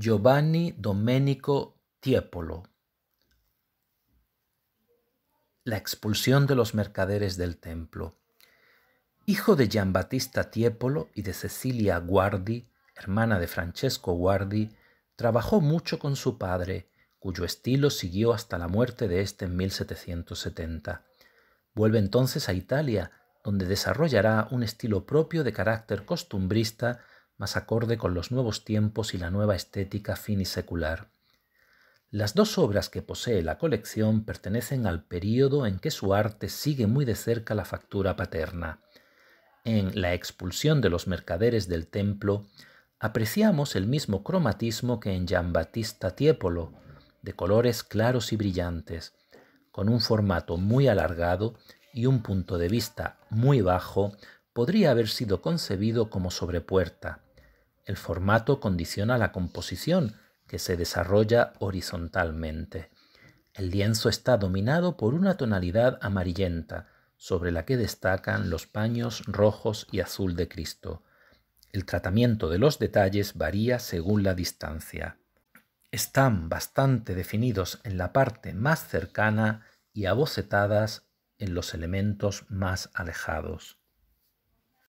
Giovanni Domenico Tiepolo. La expulsión de los mercaderes del templo. Hijo de Giambattista Tiepolo y de Cecilia Guardi, hermana de Francesco Guardi, trabajó mucho con su padre, cuyo estilo siguió hasta la muerte de este en 1770. Vuelve entonces a Italia, donde desarrollará un estilo propio de carácter costumbrista más acorde con los nuevos tiempos y la nueva estética finisecular. Las dos obras que posee la colección pertenecen al período en que su arte sigue muy de cerca la factura paterna. En La expulsión de los mercaderes del templo apreciamos el mismo cromatismo que en Giambattista Tiepolo, de colores claros y brillantes, con un formato muy alargado y un punto de vista muy bajo, podría haber sido concebido como sobrepuerta el formato condiciona la composición, que se desarrolla horizontalmente. El lienzo está dominado por una tonalidad amarillenta, sobre la que destacan los paños rojos y azul de Cristo. El tratamiento de los detalles varía según la distancia. Están bastante definidos en la parte más cercana y abocetadas en los elementos más alejados.